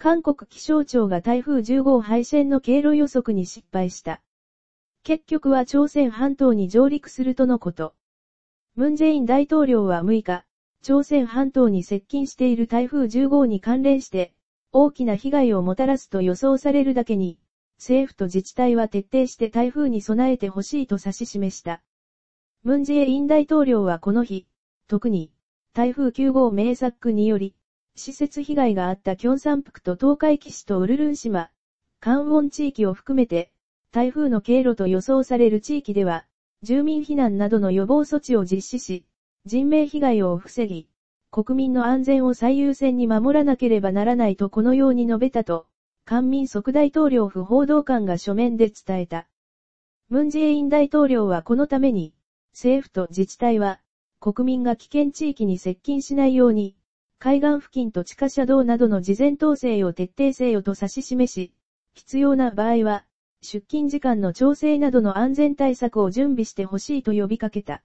韓国気象庁が台風10号敗戦の経路予測に失敗した。結局は朝鮮半島に上陸するとのこと。ムンジェイン大統領は6日、朝鮮半島に接近している台風10号に関連して、大きな被害をもたらすと予想されるだけに、政府と自治体は徹底して台風に備えてほしいと指し示した。ムンジェイン大統領はこの日、特に、台風9号名作により、施設被害があった京山クと東海岸とウルルン島、関音地域を含めて、台風の経路と予想される地域では、住民避難などの予防措置を実施し、人命被害を防ぎ、国民の安全を最優先に守らなければならないとこのように述べたと、官民即大統領府報道官が書面で伝えた。ムンジェイン大統領はこのために、政府と自治体は、国民が危険地域に接近しないように、海岸付近と地下車道などの事前統制を徹底せよと指し示し、必要な場合は、出勤時間の調整などの安全対策を準備してほしいと呼びかけた。